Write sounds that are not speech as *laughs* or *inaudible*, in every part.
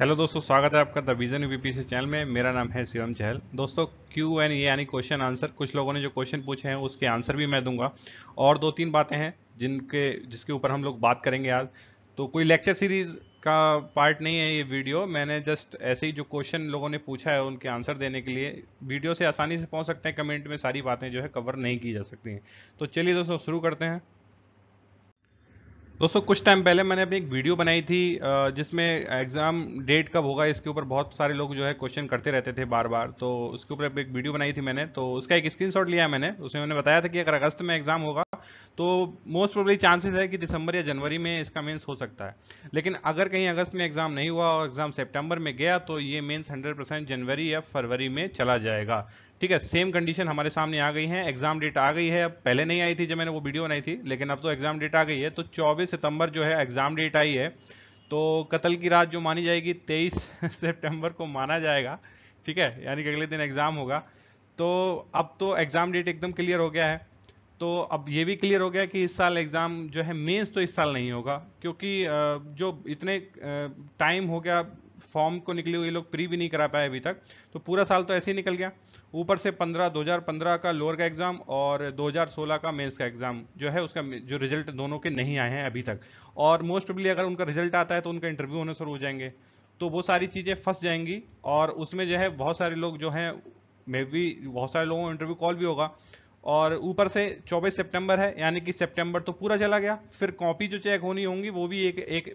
hello दोस्तों स्वागत है आपका द विजन यूपीपीसी चैनल में मेरा नाम है शिवम चहल दोस्तों क्यू एन ए यानी क्वेश्चन आंसर कुछ लोगों ने जो क्वेश्चन पूछे हैं उसके आंसर भी मैं दूंगा और दो तीन बातें हैं जिनके जिसके ऊपर हम लोग बात करेंगे आज तो कोई लेक्चर सीरीज का पार्ट नहीं है ये वीडियो मैंने जस्ट ऐसे ही जो क्वेश्चन लोगों ने पूछा है उनके आंसर देने के लिए वीडियो से आसानी से पहुँच सकते हैं कमेंट में सारी बातें जो है कवर नहीं की जा सकती हैं तो चलिए दोस्तों शुरू करते हैं दोस्तों कुछ टाइम पहले मैंने अपनी एक वीडियो बनाई थी जिसमें एग्ज़ाम डेट कब होगा इसके ऊपर बहुत सारे लोग जो है क्वेश्चन करते रहते थे बार बार तो उसके ऊपर एक वीडियो बनाई थी मैंने तो उसका एक स्क्रीनशॉट लिया मैंने उसमें मैंने बताया था कि अगर अगस्त में एग्ज़ाम होगा तो मोस्ट प्रोबली चांसेस है कि दिसंबर या जनवरी में इसका मेंस हो सकता है लेकिन अगर कहीं अगस्त में एग्ज़ाम नहीं हुआ और एग्ज़ाम सितंबर में गया तो ये मेंस 100 परसेंट जनवरी या फरवरी में चला जाएगा ठीक है सेम कंडीशन हमारे सामने आ गई है एग्जाम डेट आ गई है अब पहले नहीं आई थी जब मैंने वो वीडियो बनाई थी लेकिन अब तो एग्जाम डेट आ गई है तो 24 सितंबर जो है एग्जाम डेट आई है तो कत्ल की रात जो मानी जाएगी 23 *laughs* सितंबर को माना जाएगा ठीक है यानी कि अगले दिन एग्जाम होगा तो अब तो एग्जाम डेट एकदम क्लियर हो गया है तो अब ये भी क्लियर हो गया कि इस साल एग्ज़ाम जो है मेन्स तो इस साल नहीं होगा क्योंकि जो इतने टाइम हो गया फॉर्म को निकले हुए लोग प्री भी नहीं करा पाए अभी तक तो पूरा साल तो ऐसे ही निकल गया ऊपर से 15 2015 का लोअर का एग्ज़ाम और 2016 का मेंस का एग्ज़ाम जो है उसका जो रिजल्ट दोनों के नहीं आए हैं अभी तक और मोस्ट ऑफली अगर उनका रिजल्ट आता है तो उनका इंटरव्यू होने शुरू हो जाएंगे तो वो सारी चीज़ें फंस जाएंगी और उसमें जो है बहुत सारे लोग जो हैं मे भी बहुत सारे लोगों का इंटरव्यू कॉल भी होगा और ऊपर से 24 सितंबर है यानी कि सितंबर तो पूरा चला गया फिर कॉपी जो चेक होनी होंगी वो भी एक एक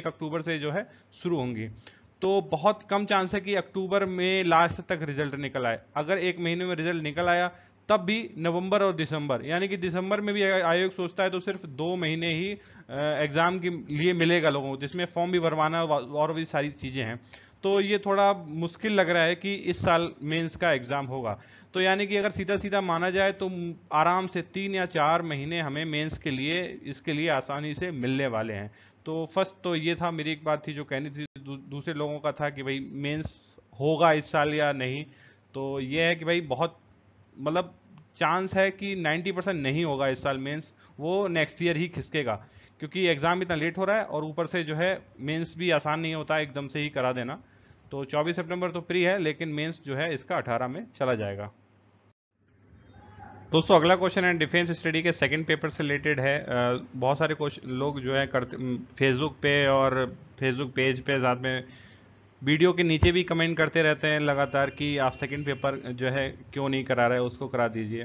एक अक्टूबर से जो है शुरू होंगी तो बहुत कम चांस है कि अक्टूबर में लास्ट तक रिजल्ट निकल आए अगर एक महीने में रिजल्ट निकल आया तब भी नवंबर और दिसंबर यानी कि दिसंबर में भी आयोग सोचता है तो सिर्फ दो महीने ही एग्जाम के लिए मिलेगा लोगों को जिसमें फॉर्म भी भरवाना और भी सारी चीज़ें हैं तो ये थोड़ा मुश्किल लग रहा है कि इस साल मेंस का एग्ज़ाम होगा तो यानी कि अगर सीधा सीधा माना जाए तो आराम से तीन या चार महीने हमें मेंस के लिए इसके लिए आसानी से मिलने वाले हैं तो फर्स्ट तो ये था मेरी एक बात थी जो कहनी थी दूसरे लोगों का था कि भाई मेंस होगा इस साल या नहीं तो ये है कि भाई बहुत मतलब चांस है कि 90 परसेंट नहीं होगा इस साल मेंस वो नेक्स्ट ईयर ही खिसकेगा क्योंकि एग्ज़ाम इतना लेट हो रहा है और ऊपर से जो है मेंस भी आसान नहीं होता एकदम से ही करा देना तो 24 सितंबर तो प्री है लेकिन मेंस जो है इसका 18 में चला जाएगा दोस्तों अगला क्वेश्चन है डिफेंस स्टडी के सेकंड पेपर से रिलेटेड है बहुत सारे लोग जो है करते फेसबुक पे और फेसबुक पेज पे साथ में वीडियो के नीचे भी कमेंट करते रहते हैं लगातार कि आप सेकंड पेपर जो है क्यों नहीं करा रहे उसको करा दीजिए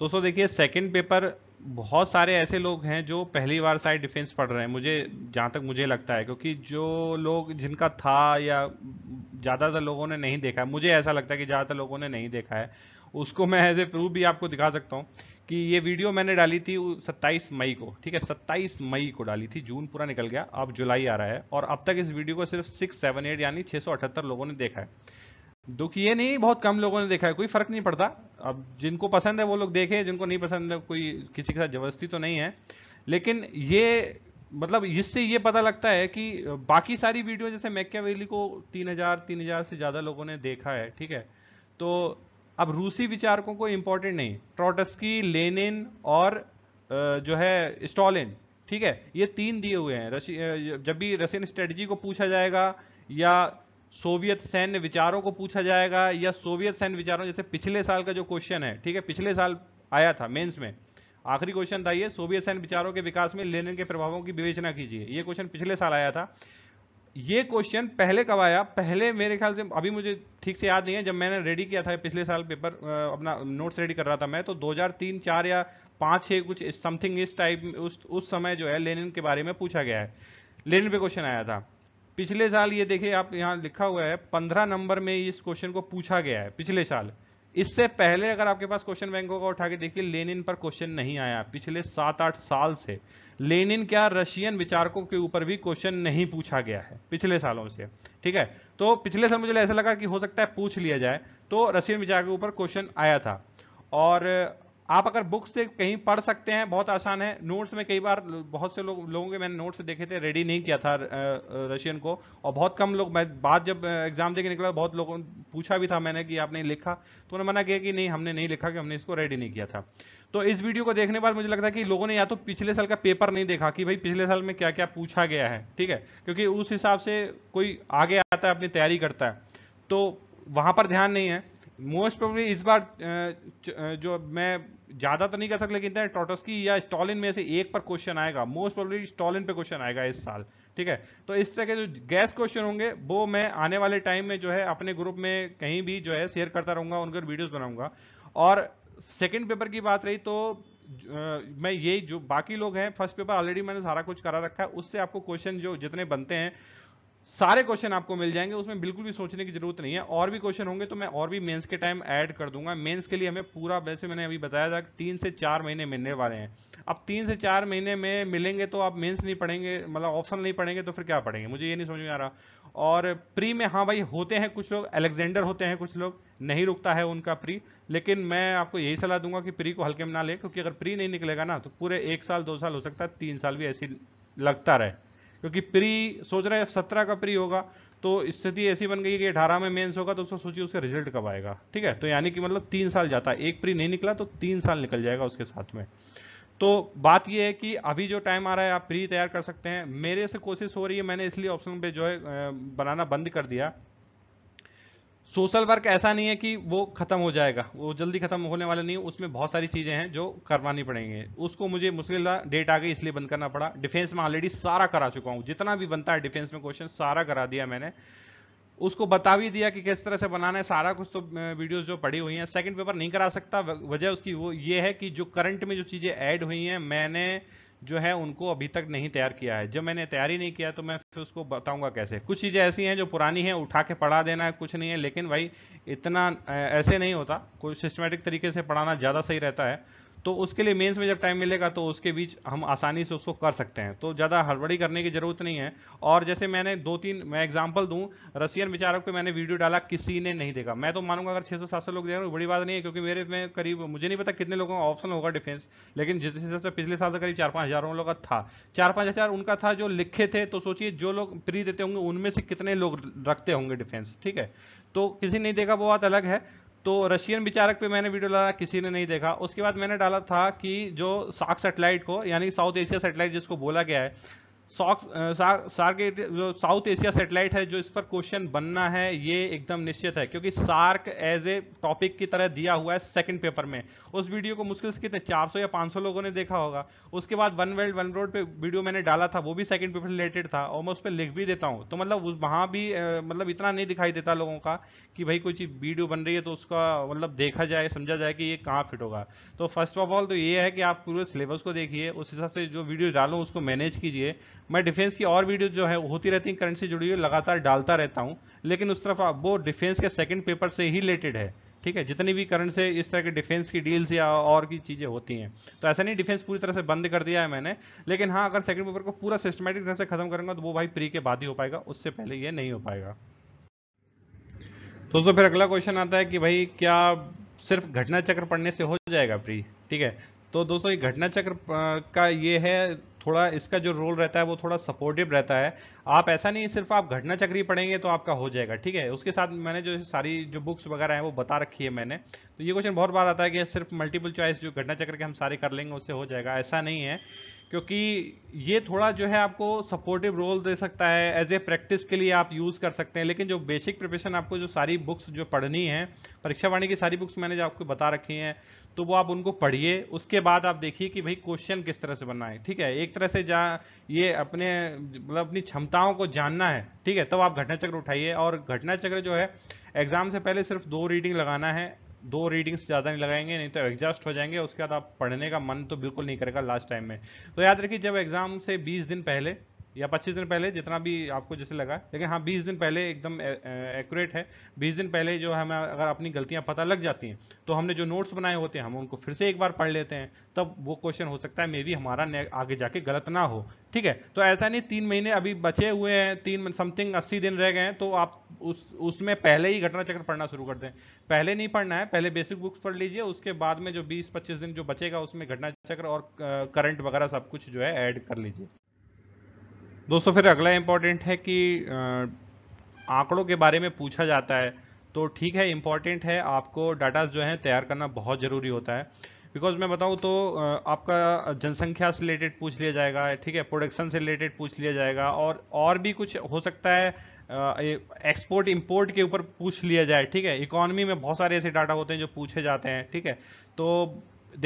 दोस्तों देखिए सेकंड पेपर बहुत सारे ऐसे लोग हैं जो पहली बार शायद डिफेंस पढ़ रहे हैं मुझे जहाँ तक मुझे लगता है क्योंकि जो लोग जिनका था या ज़्यादातर लोगों ने नहीं देखा है मुझे ऐसा लगता है कि ज़्यादातर लोगों ने नहीं देखा है उसको मैं एज ए प्रूफ भी आपको दिखा सकता हूँ कि ये वीडियो मैंने डाली थी 27 मई को ठीक है 27 मई को डाली थी जून पूरा निकल गया अब जुलाई आ रहा है और अब तक इस वीडियो को सिर्फ 678 यानी 678 लोगों ने देखा है दुख ये नहीं बहुत कम लोगों ने देखा है कोई फर्क नहीं पड़ता अब जिनको पसंद है वो लोग देखे जिनको नहीं पसंद है कोई किसी के साथ जबरदस्ती तो नहीं है लेकिन ये मतलब इससे ये पता लगता है कि बाकी सारी वीडियो जैसे मैक्यावेली को तीन हजार से ज़्यादा लोगों ने देखा है ठीक है तो अब रूसी विचारकों को इंपॉर्टेंट नहीं ट्रोटस्की लेनिन और जो है स्टॉलिन ठीक है ये तीन दिए हुए हैं जब भी रशियन स्ट्रेटजी को पूछा जाएगा या सोवियत सैन्य विचारों को पूछा जाएगा या सोवियत सैन्य विचारों जैसे पिछले साल का जो क्वेश्चन है ठीक है पिछले साल आया था मेंस में आखिरी क्वेश्चन था ये सोवियत सैन्य विचारों के विकास में लेनिन के प्रभावों की विवेचना कीजिए ये क्वेश्चन पिछले साल आया था ये क्वेश्चन पहले कब आया पहले मेरे ख्याल से अभी मुझे ठीक से याद नहीं है जब मैंने रेडी किया था पिछले साल पेपर अपना नोट्स रेडी कर रहा था मैं तो 2003 चार या पाँच छः कुछ समथिंग इस टाइप उस उस समय जो है लेनिन के बारे में पूछा गया है लेनिन पे क्वेश्चन आया था पिछले साल ये देखिए आप यहाँ लिखा हुआ है पंद्रह नंबर में इस क्वेश्चन को पूछा गया है पिछले साल इससे पहले अगर आपके पास क्वेश्चन बैंकों का उठा के देखिए लेनिन पर क्वेश्चन नहीं आया पिछले सात आठ साल से लेनिन क्या रशियन विचारकों के ऊपर भी क्वेश्चन नहीं पूछा गया है पिछले सालों से ठीक है तो पिछले साल मुझे ऐसा लगा कि हो सकता है पूछ लिया जाए तो रशियन विचार के ऊपर क्वेश्चन आया था और आप अगर बुक से कहीं पढ़ सकते हैं बहुत आसान है नोट्स में कई बार बहुत से लोग लोगों के मैंने नोट्स देखे थे रेडी नहीं किया था रशियन को और बहुत कम लोग मैं बाद जब एग्जाम देके निकला बहुत लोगों पूछा भी था मैंने कि आपने लिखा तो उन्होंने मना किया कि नहीं हमने नहीं लिखा कि हमने इसको रेडी नहीं किया था तो इस वीडियो को देखने बाद मुझे लगता है कि लोगों ने या तो पिछले साल का पेपर नहीं देखा कि भाई पिछले साल में क्या क्या पूछा गया है ठीक है क्योंकि उस हिसाब से कोई आगे आता है अपनी तैयारी करता है तो वहां पर ध्यान नहीं है मोस्ट प्रोबली इस बार जो मैं ज़्यादा तो नहीं कह सकता लेकिन टोटस्की या स्टॉलिन में से एक पर क्वेश्चन आएगा मोस्ट प्रोबली स्टॉलिन पे क्वेश्चन आएगा इस साल ठीक है तो इस तरह के जो गैस क्वेश्चन होंगे वो मैं आने वाले टाइम में जो है अपने ग्रुप में कहीं भी जो है शेयर करता रहूंगा उनके वीडियोस बनाऊंगा और सेकेंड पेपर की बात रही तो मैं ये जो बाकी लोग हैं फर्स्ट पेपर ऑलरेडी मैंने सारा कुछ करा रखा है उससे आपको क्वेश्चन जो जितने बनते हैं सारे क्वेश्चन आपको मिल जाएंगे उसमें बिल्कुल भी सोचने की जरूरत नहीं है और भी क्वेश्चन होंगे तो मैं और भी मेंस के टाइम ऐड कर दूंगा मेंस के लिए हमें पूरा वैसे मैंने अभी बताया था कि तीन से चार महीने मिलने वाले हैं अब तीन से चार महीने में मिलेंगे तो आप मेंस नहीं पढ़ेंगे मतलब ऑप्शन नहीं पढ़ेंगे तो फिर क्या पढ़ेंगे मुझे ये नहीं समझ में आ रहा और प्री में हाँ भाई होते हैं कुछ लोग अलेक्जेंडर होते हैं कुछ लोग नहीं रुकता है उनका प्री लेकिन मैं आपको यही सलाह दूंगा कि प्री को हल्के में ना ले क्योंकि अगर प्री नहीं निकलेगा ना तो पूरे एक साल दो साल हो सकता है तीन साल भी ऐसी लगता रहे क्योंकि प्री सोच रहे हैं सत्रह का प्री होगा तो स्थिति ऐसी बन गई कि अठारह में मेंस होगा तो उसको सोचिए उसका रिजल्ट कब आएगा ठीक है तो यानी कि मतलब तीन साल जाता है एक प्री नहीं निकला तो तीन साल निकल जाएगा उसके साथ में तो बात यह है कि अभी जो टाइम आ रहा है आप प्री तैयार कर सकते हैं मेरे से कोशिश हो रही है मैंने इसलिए ऑप्शन पे जो है बनाना बंद कर दिया सोशल वर्क ऐसा नहीं है कि वो खत्म हो जाएगा वो जल्दी खत्म होने वाला नहीं है उसमें बहुत सारी चीज़ें हैं जो करवानी पड़ेंगी उसको मुझे मुश्किल डेट आ गई इसलिए बंद करना पड़ा डिफेंस में ऑलरेडी सारा करा चुका हूं जितना भी बनता है डिफेंस में क्वेश्चन सारा करा दिया मैंने उसको बता भी दिया कि किस तरह से बनाना है सारा कुछ तो वीडियोस जो पड़ी हुई हैं सेकंड पेपर नहीं करा सकता वजह उसकी वो ये है कि जो करंट में जो चीज़ें ऐड हुई हैं मैंने जो है उनको अभी तक नहीं तैयार किया है जब मैंने तैयारी नहीं किया तो मैं फिर उसको बताऊंगा कैसे कुछ चीज़ें ऐसी हैं जो पुरानी हैं उठा के पढ़ा देना है कुछ नहीं है लेकिन भाई इतना ऐसे नहीं होता कोई सिस्टमेटिक तरीके से पढ़ाना ज़्यादा सही रहता है तो उसके लिए मेंस में जब टाइम मिलेगा तो उसके बीच हम आसानी से उसको कर सकते हैं तो ज़्यादा हड़बड़ी करने की ज़रूरत नहीं है और जैसे मैंने दो तीन मैं एग्जाम्पल दूँ रशियन विचारक पे मैंने वीडियो डाला किसी ने नहीं देखा मैं तो मानूंगा अगर छः सौ सात सौ लोग देख रहे बड़ी बात नहीं है क्योंकि मेरे में करीब मुझे नहीं पता कितने लोगों का ऑप्शन होगा डिफेंस लेकिन जिस हिसाब से पिछले साल से करीब चार पाँच हज़ार लोगों का था चार पाँच हज़ार उनका था जो लिखे थे तो सोचिए जो लोग फ्री देते होंगे उनमें से कितने लोग रखते होंगे डिफेंस ठीक है तो किसी नहीं देखा वो बात अलग है तो रशियन विचारक पे मैंने वीडियो डाला किसी ने नहीं देखा उसके बाद मैंने डाला था कि जो साक सेटेलाइट को यानी साउथ एशिया सेटेलाइट जिसको बोला गया है सार्क जो साउथ एशिया सेटेलाइट है जो इस पर क्वेश्चन बनना है ये एकदम निश्चित है क्योंकि सार्क एज ए टॉपिक की तरह दिया हुआ है सेकंड पेपर में उस वीडियो को मुश्किल से कितने 400 या 500 लोगों ने देखा होगा उसके बाद वन वर्ल्ड वन रोड पे वीडियो मैंने डाला था वो भी सेकंड पेपर रिलेटेड था और मैं उस पर लिख भी देता हूँ तो मतलब वहाँ भी मतलब इतना नहीं दिखाई देता लोगों का कि भाई कोई चीज़ वीडियो बन रही है तो उसका मतलब देखा जाए समझा जाए कि ये कहाँ फिट होगा तो फर्स्ट ऑफ ऑल तो ये है कि आप पूरे सिलेबस को देखिए उस हिसाब से जो वीडियो डालो उसको मैनेज कीजिए मैं डिफेंस की और वीडियो जो है होती रहती है करंट से जुड़ी हुई लगातार डालता रहता हूँ लेकिन उस तरफ वो डिफेंस के सेकंड पेपर से ही रिलेटेड है ठीक है जितनी भी करंट से इस तरह के डिफेंस की डील्स या और की चीज़ें होती हैं तो ऐसा नहीं डिफेंस पूरी तरह से बंद कर दिया है मैंने लेकिन हाँ अगर सेकंड पेपर को पूरा सिस्टमेटिक तरह से खत्म करूंगा तो वो भाई प्री के बाद ही हो पाएगा उससे पहले ये नहीं हो पाएगा दोस्तों फिर अगला क्वेश्चन आता है कि भाई क्या सिर्फ घटना चक्र पढ़ने से हो जाएगा प्री ठीक है तो दोस्तों ये घटना चक्र का ये है थोड़ा इसका जो रोल रहता है वो थोड़ा सपोर्टिव रहता है आप ऐसा नहीं सिर्फ आप घटना चक्री पढ़ेंगे तो आपका हो जाएगा ठीक है उसके साथ मैंने जो सारी जो बुक्स वगैरह हैं वो बता रखी है मैंने तो ये क्वेश्चन बहुत बार आता है कि सिर्फ मल्टीपल चॉइस जो घटना चक्र के हम सारे कर लेंगे उससे हो जाएगा ऐसा नहीं है क्योंकि ये थोड़ा जो है आपको सपोर्टिव रोल दे सकता है एज ए प्रैक्टिस के लिए आप यूज़ कर सकते हैं लेकिन जो बेसिक प्रिपरेशन आपको जो सारी बुक्स जो पढ़नी है परीक्षा वाणी की सारी बुक्स मैंने जो आपको बता रखी हैं तो वो आप उनको पढ़िए उसके बाद आप देखिए कि भाई क्वेश्चन किस तरह से बनना है ठीक है एक तरह से जहाँ ये अपने मतलब अपनी क्षमताओं को जानना है ठीक है तब तो आप घटना चक्र उठाइए और घटना चक्र जो है एग्जाम से पहले सिर्फ दो रीडिंग लगाना है दो रीडिंग्स ज़्यादा नहीं लगाएंगे नहीं तो एग्जॉस्ट हो जाएंगे उसके बाद आप पढ़ने का मन तो बिल्कुल नहीं करेगा लास्ट टाइम में तो याद रखिए जब एग्ज़ाम से बीस दिन पहले या पच्चीस दिन पहले जितना भी आपको जैसे लगा लेकिन हाँ बीस दिन पहले एकदम एक्यूरेट है बीस दिन पहले जो हमें अगर अपनी गलतियाँ पता लग जाती हैं तो हमने जो नोट्स बनाए होते हैं हम उनको फिर से एक बार पढ़ लेते हैं तब वो क्वेश्चन हो सकता है मे बी हमारा आगे जाके गलत ना हो ठीक है तो ऐसा नहीं तीन महीने अभी बचे हुए हैं तीन समथिंग अस्सी दिन रह गए हैं तो आप उस उसमें पहले ही घटना चक्र पढ़ना शुरू कर दें पहले नहीं पढ़ना है पहले बेसिक बुक्स पढ़ लीजिए उसके बाद में जो 20-25 दिन जो बचेगा उसमें घटना चक्र और करंट वगैरह सब कुछ जो है ऐड कर लीजिए दोस्तों फिर अगला इम्पॉर्टेंट है कि आंकड़ों के बारे में पूछा जाता है तो ठीक है इम्पॉर्टेंट है आपको डाटा जो है तैयार करना बहुत ज़रूरी होता है बिकॉज मैं बताऊँ तो आपका जनसंख्या से रिलेटेड पूछ लिया जाएगा ठीक है प्रोडक्शन से रिलेटेड पूछ लिया जाएगा और और भी कुछ हो सकता है एक्सपोर्ट इंपोर्ट के ऊपर पूछ लिया जाए ठीक है इकोनॉमी में बहुत सारे ऐसे डाटा होते हैं जो पूछे जाते हैं ठीक है तो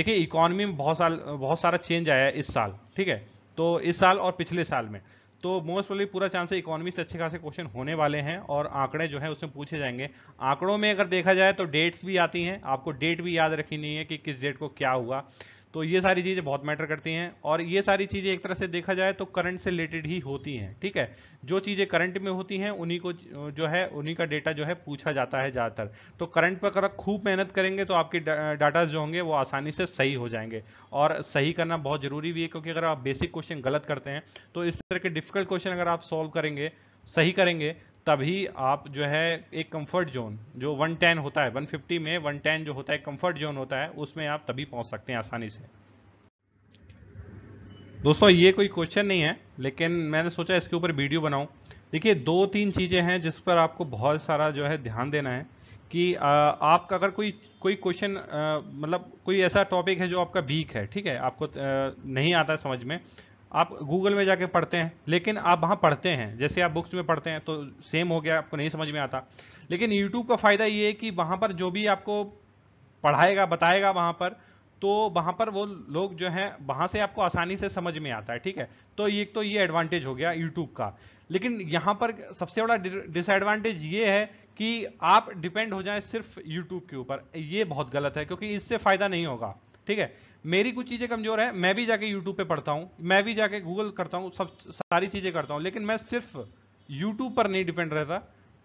देखिए इकोनॉमी में बहुत साल बहुत सारा चेंज आया है इस साल ठीक है तो इस साल और पिछले साल में तो मोस्ट प्रॉब्ली पूरा चांस है इकोनॉमी से अच्छे खासे क्वेश्चन होने वाले हैं और आंकड़े जो है उसमें पूछे जाएंगे आंकड़ों में अगर देखा जाए तो डेट्स भी आती हैं आपको डेट भी याद रखी नहीं है कि किस डेट को क्या हुआ तो ये सारी चीज़ें बहुत मैटर करती हैं और ये सारी चीज़ें एक तरह से देखा जाए तो करंट से रिलेटेड ही होती हैं ठीक है जो चीज़ें करंट में होती हैं उन्हीं को जो है उन्हीं का डेटा जो है पूछा जाता है ज़्यादातर तो करंट पर अगर आप खूब मेहनत करेंगे तो आपके डाटा जो होंगे वो आसानी से सही हो जाएंगे और सही करना बहुत ज़रूरी भी है क्योंकि अगर आप बेसिक क्वेश्चन गलत करते हैं तो इस तरह के डिफिकल्ट क्वेश्चन अगर आप सॉल्व करेंगे सही करेंगे तभी आप जो है एक कंफर्ट जोन जो 110 होता है 150 में 110 जो होता है कंफर्ट जोन होता है उसमें आप तभी पहुंच सकते हैं आसानी से दोस्तों ये कोई क्वेश्चन नहीं है लेकिन मैंने सोचा इसके ऊपर वीडियो बनाऊं देखिए दो तीन चीज़ें हैं जिस पर आपको बहुत सारा जो है ध्यान देना है कि आपका अगर कोई कोई क्वेश्चन मतलब कोई ऐसा टॉपिक है जो आपका वीक है ठीक है आपको नहीं आता समझ में आप गूगल में जाके पढ़ते हैं लेकिन आप वहाँ पढ़ते हैं जैसे आप बुक्स में पढ़ते हैं तो सेम हो गया आपको नहीं समझ में आता लेकिन यूट्यूब का फ़ायदा ये है कि वहाँ पर जो भी आपको पढ़ाएगा बताएगा वहाँ पर तो वहाँ पर वो लोग जो हैं वहाँ से आपको आसानी से समझ में आता है ठीक है तो ये तो ये एडवांटेज हो गया यूट्यूब का लेकिन यहाँ पर सबसे बड़ा डिसएडवांटेज ये है कि आप डिपेंड हो जाएं सिर्फ यूट्यूब के ऊपर ये बहुत गलत है क्योंकि इससे फ़ायदा नहीं होगा ठीक है मेरी कुछ चीज़ें कमज़ोर है मैं भी जाके यूट्यूब पे पढ़ता हूँ मैं भी जाके गूगल करता हूँ सब सारी चीज़ें करता हूँ लेकिन मैं सिर्फ यूट्यूब पर नहीं डिपेंड रहता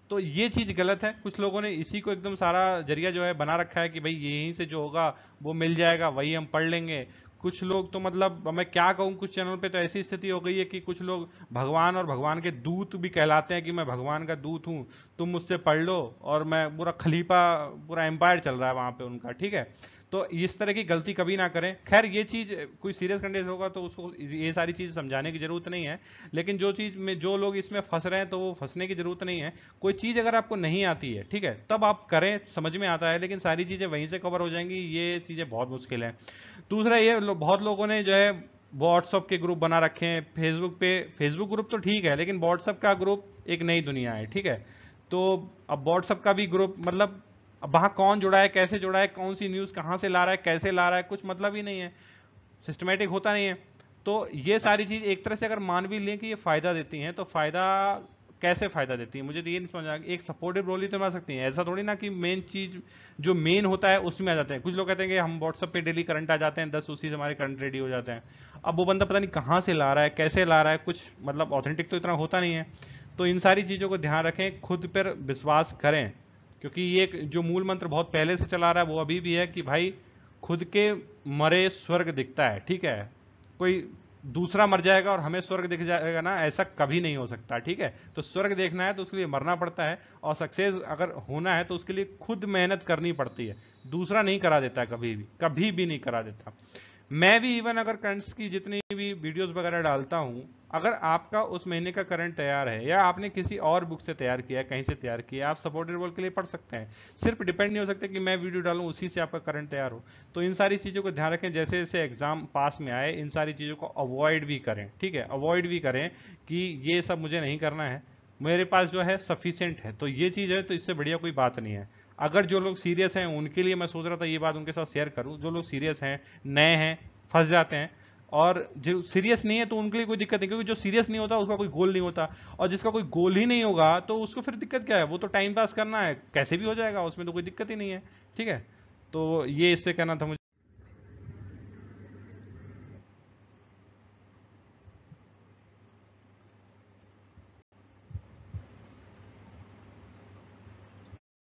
तो ये चीज़ गलत है कुछ लोगों ने इसी को एकदम सारा जरिया जो है बना रखा है कि भाई यहीं से जो होगा वो मिल जाएगा वही हम पढ़ लेंगे कुछ लोग तो मतलब मैं क्या कहूँ कुछ चैनल पे तो ऐसी स्थिति हो गई है कि कुछ लोग भगवान और भगवान के दूत भी कहलाते हैं कि मैं भगवान का दूत हूँ तुम मुझसे पढ़ लो और मैं पूरा खलीफा पूरा एम्पायर चल रहा है वहाँ पे उनका ठीक है तो इस तरह की गलती कभी ना करें खैर ये चीज़ कोई सीरियस कंडीशन होगा तो उसको ये सारी चीज़ समझाने की ज़रूरत नहीं है लेकिन जो चीज़ में जो लोग इसमें फंस रहे हैं तो वो फंसने की ज़रूरत नहीं है कोई चीज़ अगर आपको नहीं आती है ठीक है तब आप करें समझ में आता है लेकिन सारी चीज़ें वहीं से कवर हो जाएंगी ये चीज़ें बहुत मुश्किल हैं दूसरा ये लो, बहुत लोगों ने जो है व्हाट्सअप के ग्रुप बना रखे हैं फेसबुक पे फेसबुक ग्रुप तो ठीक है लेकिन व्हाट्सअप का ग्रुप एक नई दुनिया है ठीक है तो अब व्हाट्सअप का भी ग्रुप मतलब वहाँ कौन जुड़ा है कैसे जुड़ा है कौन सी न्यूज़ कहाँ से ला रहा है कैसे ला रहा है कुछ मतलब ही नहीं है सिस्टमेटिक होता नहीं है तो ये सारी चीज़ एक तरह से अगर मान भी लें कि ये फ़ायदा देती हैं तो फ़ायदा कैसे फ़ायदा देती है मुझे तो ये नहीं समझ एक सपोर्टिव रोल ही तो मिल सकती है ऐसा थोड़ी ना कि मेन चीज़ जो मेन होता है उसमें आ जाते हैं कुछ लोग कहते हैं कि हम व्हाट्सअप पे डेली करंट आ जाते हैं दस उसी से हमारे करंट रेडी हो जाते हैं अब वो बंदा पता नहीं कहाँ से ला रहा है कैसे ला रहा है कुछ मतलब ऑथेंटिक तो इतना होता नहीं है तो इन सारी चीज़ों को ध्यान रखें खुद पर विश्वास करें क्योंकि ये जो मूल मंत्र बहुत पहले से चला रहा है वो अभी भी है कि भाई खुद के मरे स्वर्ग दिखता है ठीक है कोई दूसरा मर जाएगा और हमें स्वर्ग दिख जाएगा ना ऐसा कभी नहीं हो सकता ठीक है तो स्वर्ग देखना है तो उसके लिए मरना पड़ता है और सक्सेस अगर होना है तो उसके लिए खुद मेहनत करनी पड़ती है दूसरा नहीं करा देता कभी भी कभी भी नहीं करा देता मैं भी इवन अगर कंट्स की जितनी भी वीडियोस वगैरह डालता हूँ अगर आपका उस महीने का करंट तैयार है या आपने किसी और बुक से तैयार किया है कहीं से तैयार किया आप सपोर्टेड वर्क के लिए पढ़ सकते हैं सिर्फ डिपेंड नहीं हो सकता कि मैं वीडियो डालूँ उसी से आपका करंट तैयार हो तो इन सारी चीज़ों को ध्यान रखें जैसे जैसे एग्जाम पास में आए इन सारी चीज़ों को अवॉइड भी करें ठीक है अवॉइड भी करें कि ये सब मुझे नहीं करना है मेरे पास जो है सफिशेंट है तो ये चीज़ है तो इससे बढ़िया कोई बात नहीं है अगर जो लोग सीरियस हैं उनके लिए मैं सोच रहा था ये बात उनके साथ शेयर करूं जो लोग सीरियस हैं नए हैं फंस जाते हैं और जो सीरियस नहीं है तो उनके लिए कोई दिक्कत नहीं क्योंकि जो सीरियस नहीं होता उसका कोई गोल नहीं होता और जिसका कोई गोल ही नहीं होगा तो उसको फिर दिक्कत क्या है वो तो टाइम पास करना है कैसे भी हो जाएगा उसमें तो कोई दिक्कत ही नहीं है ठीक है तो ये इससे कहना था मुझे